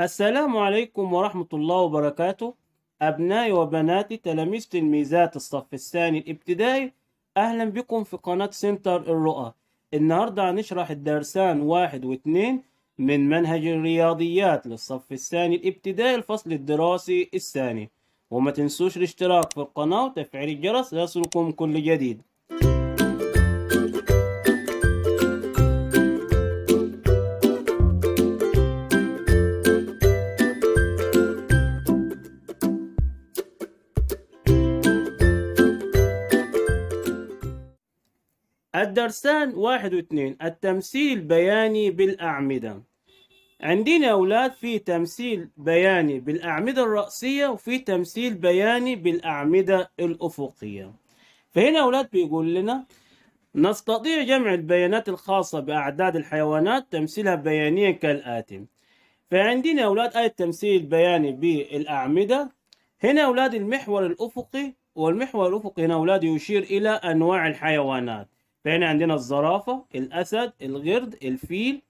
السلام عليكم ورحمة الله وبركاته أبنائي وبناتي تلاميذ تلميذات الصف الثاني الابتدائي أهلا بكم في قناة سنتر الرؤى النهاردة هنشرح الدرسان واحد واتنين من منهج الرياضيات للصف الثاني الابتدائي الفصل الدراسي الثاني وما تنسوش الاشتراك في القناة وتفعيل الجرس ليصلكم كل جديد الدرسان واحد واثنين التمثيل بياني بالأعمدة عندنا أولاد في تمثيل بياني بالأعمدة الرأسية وفي تمثيل بياني بالأعمدة الأفقية فهنا أولاد بيقول لنا نستطيع جمع البيانات الخاصة بأعداد الحيوانات تمثيلها بيانيا كالآتي فعندنا أولاد آية تمثيل بياني بالأعمدة هنا أولاد المحور الأفقي والمحور الأفقي هنا أولاد يشير إلى أنواع الحيوانات فهنا عندنا الزرافة الأسد الغرد الفيل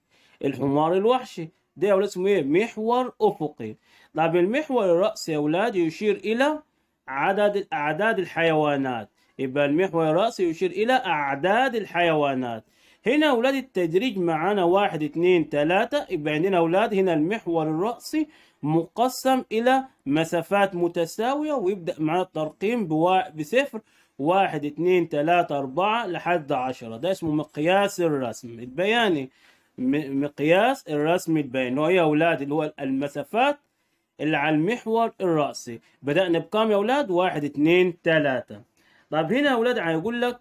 الحمار الوحشي ده يا اسمه ايه محور أفقي طب المحور الرأسي يا اولاد يشير إلى عدد أعداد الحيوانات يبقى المحور الرأسي يشير إلى أعداد الحيوانات هنا أولاد التدريج معانا واحد اثنين ثلاثه يبقى عندنا أولاد هنا المحور الرأسي مقسم إلى مسافات متساوية ويبدأ معانا الترقيم بوا... بصفر واحد اتنين تلاتة أربعة لحد عشرة ده اسمه مقياس الرسم البياني مقياس الرسم البياني اللي هو إيه يا أولاد اللي هو المسافات اللي على المحور الرأسي بدأنا بكام يا أولاد واحد اتنين تلاتة طب هنا يا أولاد هيقول لك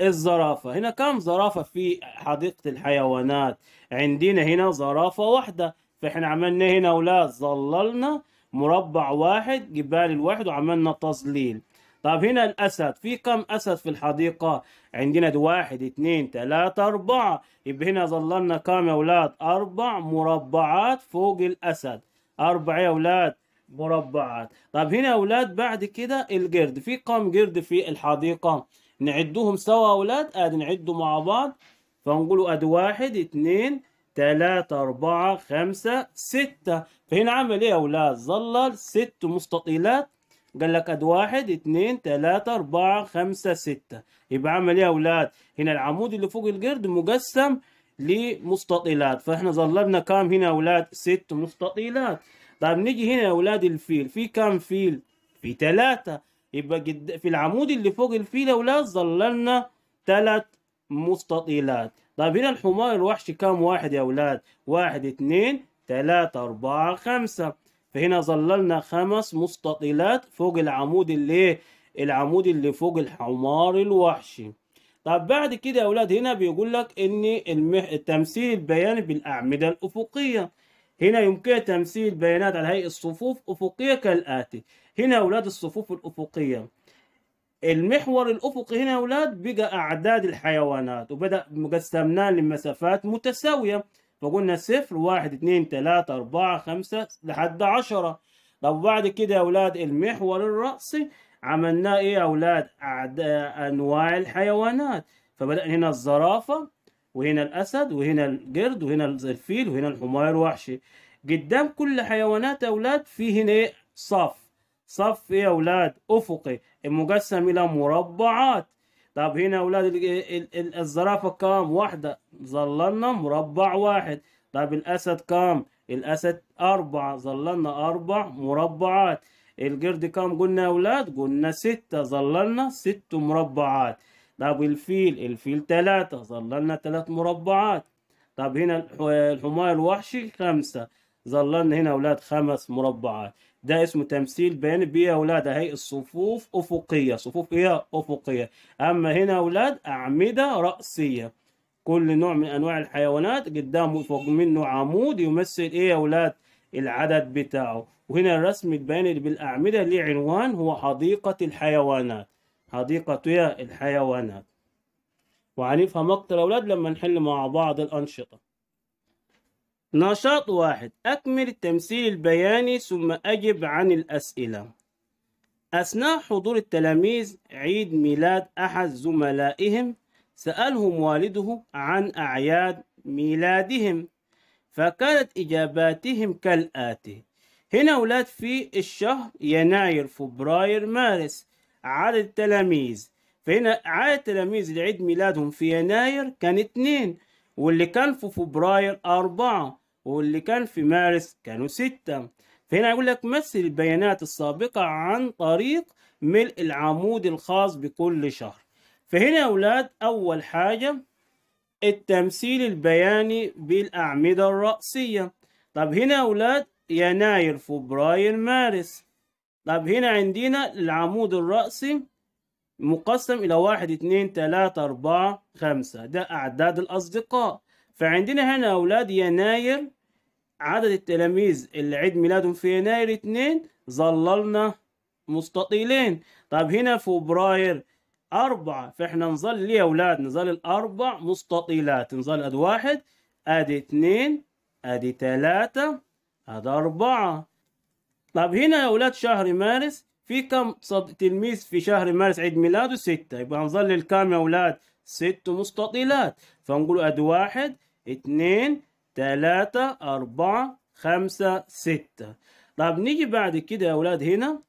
الزرافة هنا كم زرافة في حديقة الحيوانات عندنا هنا زرافة واحدة فإحنا عملنا هنا أولاد ظللنا مربع واحد جبال الواحد وعملنا تظليل طب هنا الأسد في كم أسد في الحديقة عندنا واحد اتنين تلاتة أربعة يبقى هنا ظللنا كام يا أولاد أربع مربعات فوق الأسد أربع يا أولاد مربعات طب هنا يا أولاد بعد كده القرد في كم قرد في الحديقة نعدهم سوا يا أولاد ادي آه، نعده مع بعض فنقولوا آد واحد اتنين تلاتة أربعة خمسة ستة فهنا عمل إيه يا أولاد ظلل ست مستطيلات قال لك اد واحد اثنين ثلاثة أربعة خمسة ستة يبقى عمل ايه يا أولاد هنا العمود اللي فوق القرد مقسم لمستطيلات فاحنا ظللنا كام هنا يا أولاد ست مستطيلات طيب نيجي هنا يا أولاد الفيل في كام فيل في ثلاثة يبقى قد في العمود اللي فوق الفيل يا أولاد ظللنا ثلاث مستطيلات طيب هنا الحمار الوحش كام واحد يا أولاد واحد اثنين ثلاثة أربعة خمسة فهنا ظللنا خمس مستطيلات فوق العمود اللي العمود اللي فوق الحمار الوحشي طب بعد كده يا اولاد هنا بيقول لك ان المه... التمثيل البياني بالاعمده الافقيه هنا يمكن تمثيل البيانات على هيئه الصفوف افقيه كالاتي هنا يا اولاد الصفوف الافقيه المحور الافقي هنا يا اولاد بقى اعداد الحيوانات وبدا قسمناه لمسافات متساويه فقلنا صفر واحد اتنين تلاتة أربعة خمسة لحد عشرة طب بعد كده يا أولاد المحور الرأسي عملناه إيه يا أولاد أنواع الحيوانات فبدأ هنا الزرافة وهنا الأسد وهنا القرد وهنا الفيل وهنا الحمار وحشي قدام كل حيوانات يا أولاد في هنا إيه صف صف إيه يا أولاد أفقي مقسم إلى مربعات طب هنا أولاد الزرافة كام واحدة ظللنا مربع واحد طب الأسد كام الأسد أربعة ظللنا أربع مربعات القرد كام قلنا يا أولاد قلنا ستة ظللنا ست مربعات طب الفيل الفيل تلاتة ظللنا تلات مربعات طب هنا الحمار الوحشي خمسة ظل هنا اولاد خمس مربعات ده اسمه تمثيل بياني بيه اولاد اهي الصفوف افقيه صفوف ايه افقيه اما هنا اولاد اعمده راسيه كل نوع من انواع الحيوانات قدامه فوق منه عمود يمثل ايه يا اولاد العدد بتاعه وهنا الرسم البياني اللي بالاعمده ليه عنوان هو حديقه الحيوانات حديقه الحيوانات وهنفهم اكتر اولاد لما نحل مع بعض الانشطه نشاط واحد أكمل التمثيل البياني ثم أجب عن الأسئلة أثناء حضور التلاميذ عيد ميلاد أحد زملائهم سألهم والده عن أعياد ميلادهم فكانت إجاباتهم كالآتي هنا أولاد في الشهر يناير فبراير مارس عدد التلاميذ فهنا عدد التلاميذ لعيد ميلادهم في يناير كان اتنين واللي كان في فبراير أربعة واللي كان في مارس كانوا ستة فهنا يقول لك مثل البيانات السابقة عن طريق ملء العمود الخاص بكل شهر فهنا يا أولاد أول حاجة التمثيل البياني بالأعمدة الرأسية طب هنا يا أولاد يناير فبراير مارس طب هنا عندنا العمود الرأسي مقسم إلى واحد اتنين تلاتة أربعة خمسة ده أعداد الأصدقاء فعندنا هنا أولاد يناير عدد التلاميذ اللي عيد ميلادهم في يناير اتنين ظللنا مستطيلين طب هنا فبراير أربعة فإحنا نظل ليه يا أولاد نظل الأربع مستطيلات نظل أد واحد أدي اتنين أدي تلاتة أدي أربعة طب هنا يا أولاد شهر مارس في كم تلميذ في شهر مارس عيد ميلاده ستة يبقى هنظل الكام يا أولاد ست مستطيلات فنقول أد واحد اتنين تلاتة أربعة خمسة ستة طب نيجي بعد كده يا أولاد هنا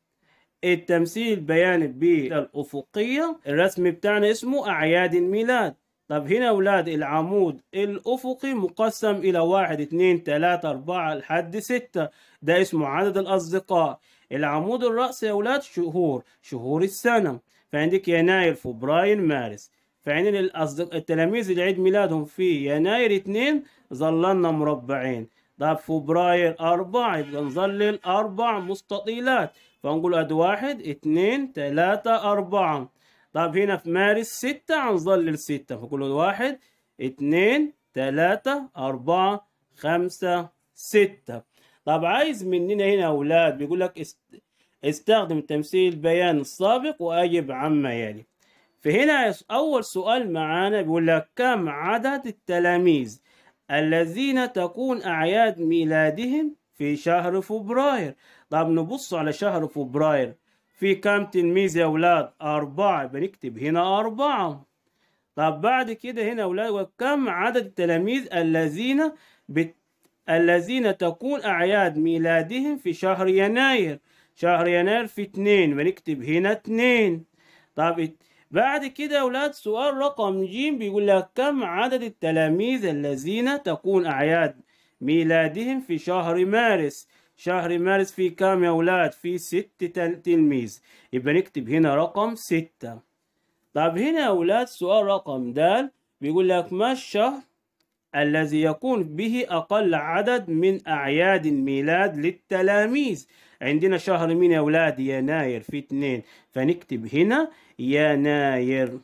التمثيل بياني بالأفقية الرسم بتاعنا اسمه أعياد الميلاد طب هنا أولاد العمود الأفقي مقسم إلى واحد اتنين تلاتة أربعة لحد ستة ده اسمه عدد الأصدقاء العمود الرأسي يا أولاد شهور شهور السنة فعندك يناير فبراير مارس فعينين الاصدقاء التلاميذ اللي عيد ميلادهم في يناير اتنين ظللنا مربعين ده فبراير أربعة يبقى نظلل أربع مستطيلات فنقول أد واحد اتنين تلاتة أربعة طب هنا في مارس ستة هنظلل ستة فكل واحد اتنين تلاتة أربعة خمسة ستة طب عايز مننا هنا أولاد بيقول لك است... استخدم تمثيل البيان السابق وأجب عما يلي يعني. فهنا أول سؤال معانا بيقول لك كم عدد التلاميذ الذين تكون أعياد ميلادهم في شهر فبراير طب نبص على شهر فبراير في كم تلميذ يا أولاد أربعة بنكتب هنا أربعة طب بعد كده هنا أولاد كم عدد التلاميذ الذين بت... الذين تكون أعياد ميلادهم في شهر يناير شهر يناير في اتنين بنكتب هنا اتنين طب بعد كده يا ولاد سؤال رقم ج بيقول لك كم عدد التلاميذ الذين تكون أعياد ميلادهم في شهر مارس شهر مارس في كام يا ولاد في ست تلميذ يبقى نكتب هنا رقم ستة طب هنا يا ولاد سؤال رقم د بيقول لك ما الشهر الذي يكون به أقل عدد من أعياد الميلاد للتلاميذ عندنا شهر مين يا أولاد يناير في اتنين فنكتب هنا يناير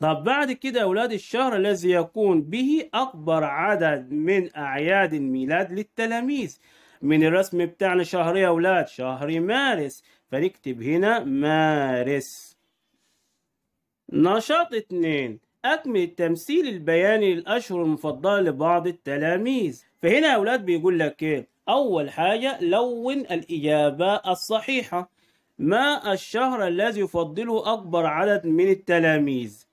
طب بعد كده أولاد الشهر الذي يكون به أكبر عدد من أعياد الميلاد للتلاميذ من الرسم بتاعنا شهر يا أولاد شهر مارس فنكتب هنا مارس نشاط اتنين أكمل التمثيل البياني للأشهر المفضلة لبعض التلاميذ فهنا يا أولاد بيقول لك إيه أول حاجة لون الإجابة الصحيحة ما الشهر الذي يفضله أكبر عدد من التلاميذ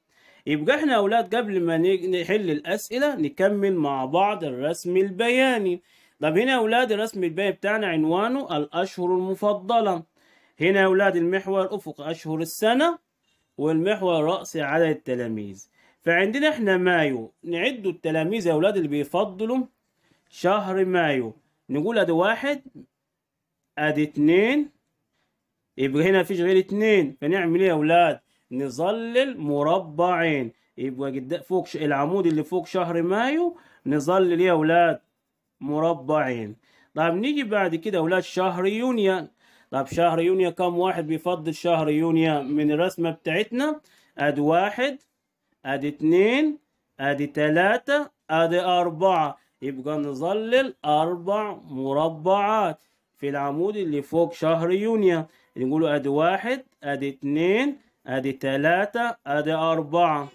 يبقى احنا يا أولاد قبل ما نحل الأسئلة نكمل مع بعض الرسم البياني طب هنا يا أولاد الرسم البياني بتاعنا عنوانه الأشهر المفضلة هنا يا أولاد المحور أفق أشهر السنة والمحور رأسي عدد التلاميذ فعندنا احنا مايو نعد التلاميذ يا أولاد اللي بيفضلوا شهر مايو نقول ادي واحد ادي اتنين يبقى هنا مفيش غير اتنين فنعمل ايه يا اولاد نظلل مربعين يبقى جدا فوق ش... العمود اللي فوق شهر مايو نظلل ايه يا اولاد مربعين طب نيجي بعد كده اولاد شهر يونيو طب شهر يونيو كم واحد بيفضل شهر يونيو من الرسمه بتاعتنا ادي واحد ادي اتنين ادي تلاتة ادي اربعة يبقى نظلل أربع مربعات في العمود اللي فوق شهر يونيو نقولوا أدي واحد أدي اتنين أدي تلاتة أدي أربعة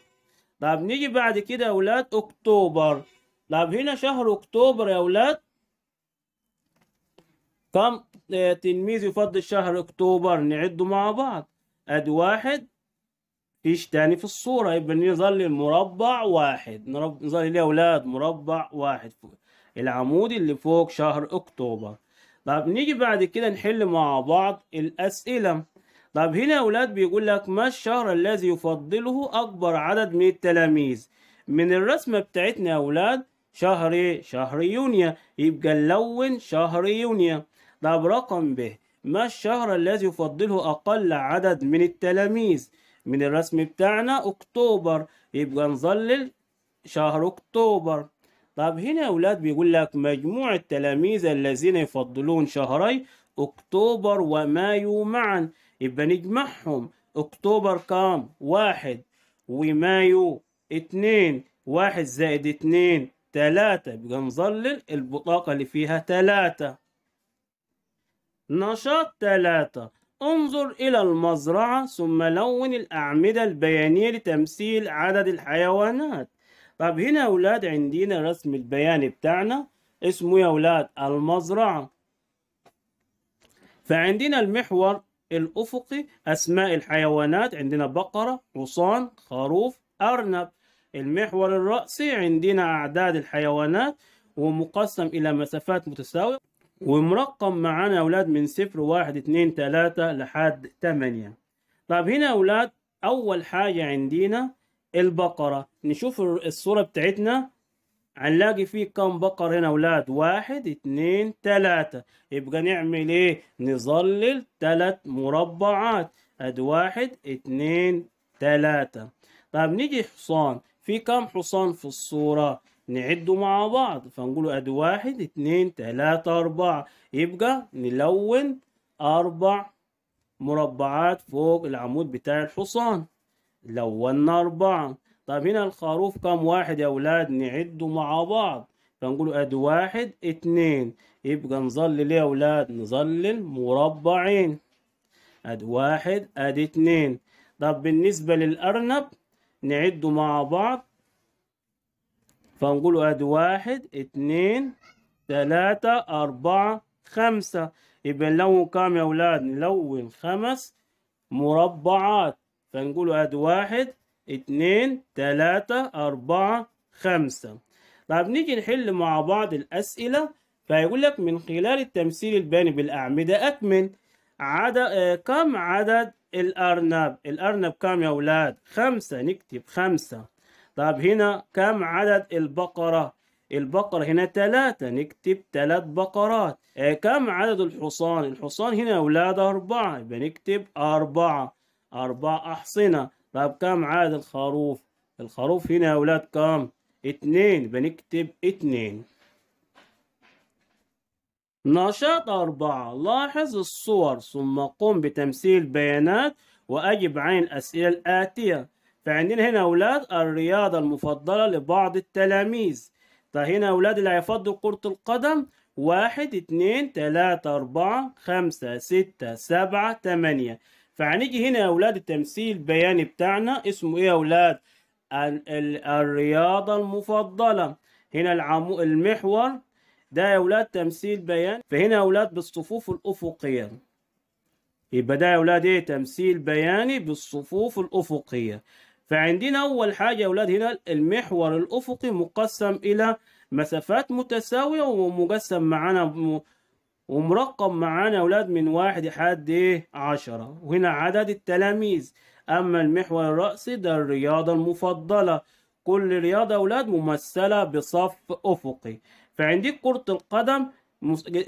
طب نيجي بعد كده يا أولاد أكتوبر طب هنا شهر أكتوبر يا أولاد كم آه، تلميذ يفضل شهر أكتوبر نعده مع بعض أدي واحد فيش تاني في الصورة يبقى يظل المربع واحد نظل ليه أولاد مربع واحد العمود اللي فوق شهر أكتوبر طب نيجي بعد كده نحل مع بعض الأسئلة طب هنا يا أولاد بيقول لك ما الشهر الذي يفضله أكبر عدد من التلاميذ من الرسمة بتاعتنا يا أولاد شهر ايه شهر يونيو يبقى نلون شهر يونيو طب رقم ب ما الشهر الذي يفضله أقل عدد من التلاميذ من الرسم بتاعنا أكتوبر يبقى نظلل شهر أكتوبر طب هنا يا أولاد بيقول لك مجموع التلاميذ الذين يفضلون شهري أكتوبر ومايو معا يبقى نجمعهم أكتوبر كام؟ واحد ومايو اتنين واحد زائد اتنين تلاتة يبقى نظلل البطاقة اللي فيها تلاتة نشاط تلاتة انظر إلى المزرعة ثم لون الأعمدة البيانية لتمثيل عدد الحيوانات طب هنا يا أولاد عندنا رسم البياني بتاعنا اسمه يا أولاد المزرعة فعندنا المحور الأفقي أسماء الحيوانات عندنا بقرة حصان خروف أرنب المحور الرأسي عندنا أعداد الحيوانات ومقسم إلى مسافات متساوية ومرقم معانا يا أولاد من صفر واحد اتنين تلاتة لحد تمانية طب هنا يا أولاد أول حاجة عندنا البقرة نشوف الصورة بتاعتنا هنلاقي فيه كم بقر هنا أولاد واحد اتنين تلاتة يبقى نعمل ايه نظلل تلات مربعات اد واحد اتنين تلاتة طب نيجي حصان في كم حصان في الصورة نعده مع بعض فنقول ادي واحد اتنين تلاتة اربعة يبقى نلون اربع مربعات فوق العمود بتاع الحصان لونا اربعة طب هنا الخروف كم واحد يا ولاد نعده مع بعض فنقول ادي واحد اتنين يبقى نظلل يا ولاد نظلل مربعين ادي واحد ادي اتنين طب بالنسبة للأرنب نعده مع بعض فنقول ادي واحد اتنين تلاتة أربعة خمسة يبقى نلون كام يا أولاد نلون خمس مربعات فنقول ادي واحد اتنين تلاتة أربعة خمسة طب نيجي نحل مع بعض الأسئلة فيقول لك من خلال التمثيل الباني بالأعمدة أكمل عدد آه كم عدد الأرنب الأرنب كم يا أولاد خمسة نكتب خمسة طب هنا كم عدد البقرة البقرة هنا ثلاثة نكتب ثلاث بقرات آه، كم عدد الحصان الحصان هنا أولاد أربعة يبقى نكتب أربعة أربعة أحصنة طب كم عدد الخروف الخروف هنا أولاد كم اتنين يبقى نكتب اتنين نشاط أربعة لاحظ الصور ثم قم بتمثيل بيانات وأجب عن الأسئلة الآتية فعندنا هنا أولاد الرياضة المفضلة لبعض التلاميذ فهنا طيب أولاد اللي هيفضوا كرة القدم واحد اتنين تلاتة أربعة خمسة ستة سبعة تمانية فهنيجي هنا يا أولاد التمثيل بياني بتاعنا اسمه إيه يا أولاد؟ الرياضة المفضلة هنا العمو المحور ده يا أولاد تمثيل بياني فهنا يا أولاد بالصفوف الأفقية يبقى ده يا أولاد إيه تمثيل بياني بالصفوف الأفقية فعندنا أول حاجة يا أولاد هنا المحور الأفقي مقسم إلى مسافات متساوية ومقسم معانا ومرقم معانا أولاد من واحد لحد إيه عشرة وهنا عدد التلاميذ أما المحور الرأسي ده الرياضة المفضلة كل رياضة أولاد ممثلة بصف أفقي فعندك كرة القدم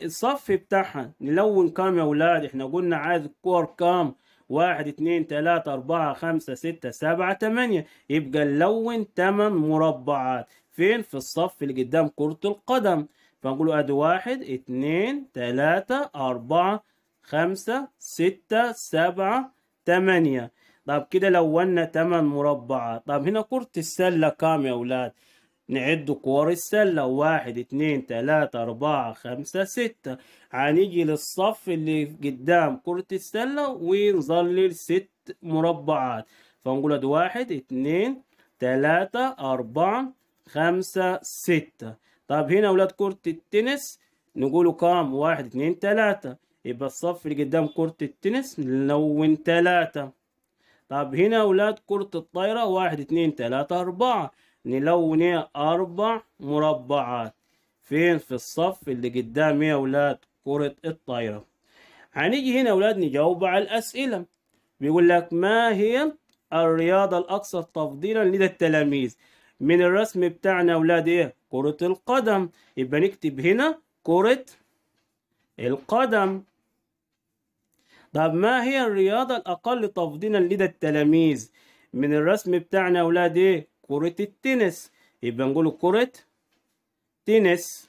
الصف بتاعها نلون كام يا أولاد إحنا قلنا عايز الكور كام واحد اتنين تلاتة أربعة خمسة ستة سبعة تمانية يبقى نلون تمن مربعات فين في الصف اللي قدام كرة القدم فنقول ادي واحد اتنين تلاتة أربعة خمسة ستة سبعة تمانية طب كده لونا تمن مربعات طب هنا كرة السلة كام يا أولاد نعد كور السلة واحد اتنين تلاتة أربعة خمسة ستة هنيجي للصف اللي قدام كرة السلة ونظلل ست مربعات فنقول واحد اتنين تلاتة أربعة خمسة ستة طب هنا أولاد كرة التنس نقولوا كام واحد اتنين تلاتة يبقى الصف اللي قدام كرة التنس نلون تلاتة طب هنا أولاد كرة الطايرة واحد اتنين تلاتة أربعة نلون أربع مربعات فين في الصف اللي قدام يا أولاد كرة الطايرة هنيجي هنا أولاد نجاوب على الأسئلة بيقول لك ما هي الرياضة الأكثر تفضيلا لدى التلاميذ من الرسم بتاعنا أولاد إيه كرة القدم يبقى نكتب هنا كرة القدم طب ما هي الرياضة الأقل تفضيلا لدى التلاميذ من الرسم بتاعنا أولاد إيه كرة التنس يبقى نقول كرة تنس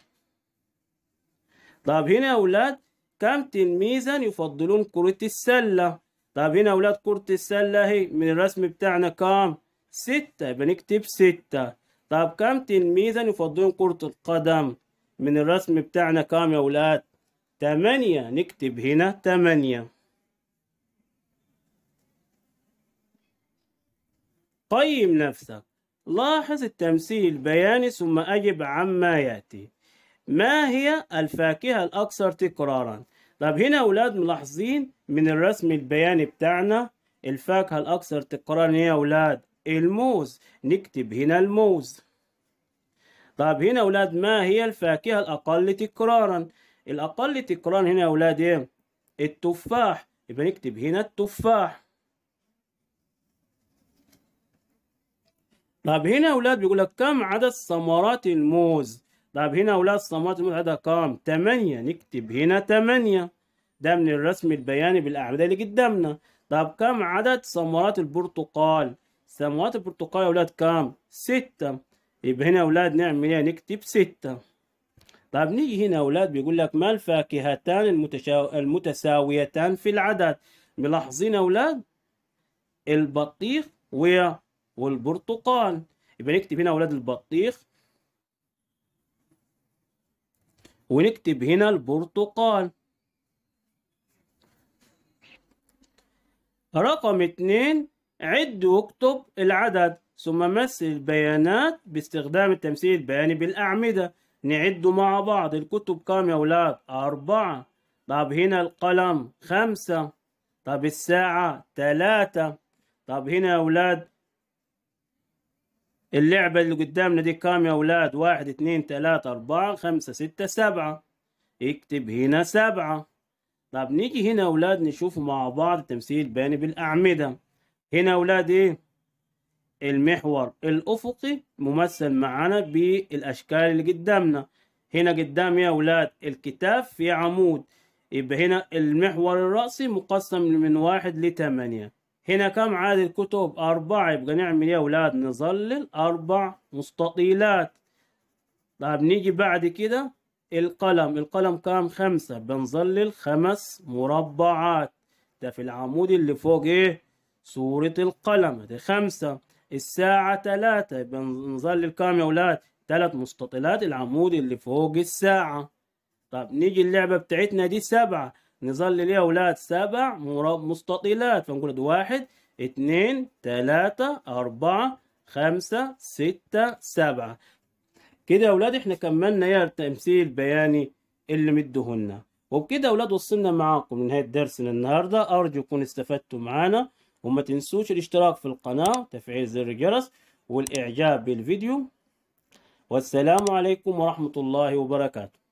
طب هنا يا أولاد كم تلميذا يفضلون كرة السلة طب هنا يا أولاد كرة السلة هي من الرسم بتاعنا كام ستة يبقى نكتب ستة طب كم تلميذا يفضلون كرة القدم من الرسم بتاعنا كام يا أولاد تمانية نكتب هنا تمانية قيم نفسك لاحظ التمثيل بياني ثم أجب عما يأتي ما هي الفاكهة الأكثر تكرارا طب هنا أولاد ملاحظين من الرسم البياني بتاعنا الفاكهة الأكثر تكرارا هي أولاد الموز نكتب هنا الموز طب هنا أولاد ما هي الفاكهة الأقل تكرارا الأقل تكرارا هنا أولاد إيه التفاح يبقى نكتب هنا التفاح طب هنا يا اولاد بيقول لك كم عدد ثمرات الموز طب هنا يا اولاد ثمرات الموز عددها كم 8 نكتب هنا 8 ده من الرسم البياني بالاعمده اللي قدامنا طب كم عدد ثمرات البرتقال ثمرات البرتقال يا اولاد كم 6 يبقى هنا يا اولاد نعمل ايه نكتب 6 طب نيجي هنا يا اولاد بيقول لك ما الفاكهتان المتشاو... المتساويتان في العدد ملاحظين يا اولاد البطيخ ويا والبرتقال يبقى نكتب هنا أولاد البطيخ ونكتب هنا البرتقال رقم اتنين عد واكتب العدد ثم مثل البيانات باستخدام التمثيل البياني بالأعمدة نعد مع بعض الكتب كم يا أولاد؟ أربعة طب هنا القلم خمسة طب الساعة تلاتة طب هنا يا أولاد اللعبة اللي قدامنا دي كام يا أولاد واحد اتنين تلاتة أربعة خمسة ستة سبعة اكتب هنا سبعة طب نيجي هنا أولاد نشوف مع بعض تمثيل باني بالأعمدة هنا أولاد إيه المحور الأفقي ممثل معانا بالأشكال اللي قدامنا هنا قدام يا أولاد الكتاب في عمود يبقى هنا المحور الرأسي مقسم من واحد لتمانية هنا كم عدد الكتب أربعة يبقى نعمل إيه يا أولاد نظلل أربع مستطيلات طب نيجي بعد كده القلم القلم كام خمسة بنظلل خمس مربعات ده في العمود اللي فوق إيه صورة القلم دي خمسة الساعة تلاتة بنظلل كام يا أولاد تلات مستطيلات العمود اللي فوق الساعة طب نيجي اللعبة بتاعتنا دي سبعة نظل ليه أولاد سبع مستطيلات فنقول واحد اتنين تلاتة أربعة خمسة ستة سبعة كده يا أولاد إحنا كملنا يا التمثيل بياني اللي مدهن وبكده يا أولاد وصلنا معاكم لنهاية درسنا النهاردة أرجو تكونوا استفدتوا معانا وما تنسوش الاشتراك في القناة وتفعيل زر الجرس والإعجاب بالفيديو والسلام عليكم ورحمة الله وبركاته